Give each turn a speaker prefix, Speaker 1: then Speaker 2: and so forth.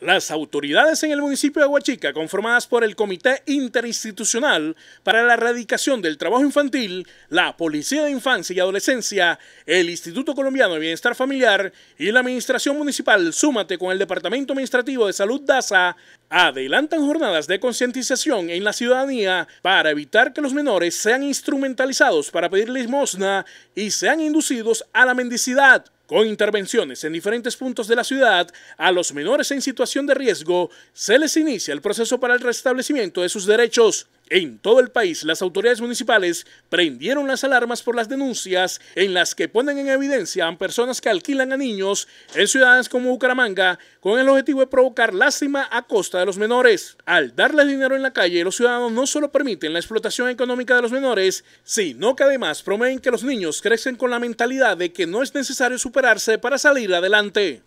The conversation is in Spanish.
Speaker 1: Las autoridades en el municipio de Aguachica, conformadas por el Comité Interinstitucional para la Erradicación del Trabajo Infantil, la Policía de Infancia y Adolescencia, el Instituto Colombiano de Bienestar Familiar y la Administración Municipal, súmate con el Departamento Administrativo de Salud DASA, adelantan jornadas de concientización en la ciudadanía para evitar que los menores sean instrumentalizados para pedir limosna y sean inducidos a la mendicidad. Con intervenciones en diferentes puntos de la ciudad, a los menores en situación de riesgo se les inicia el proceso para el restablecimiento de sus derechos. En todo el país, las autoridades municipales prendieron las alarmas por las denuncias en las que ponen en evidencia a personas que alquilan a niños en ciudades como Bucaramanga con el objetivo de provocar lástima a costa de los menores. Al darles dinero en la calle, los ciudadanos no solo permiten la explotación económica de los menores, sino que además promueven que los niños crecen con la mentalidad de que no es necesario superarse para salir adelante.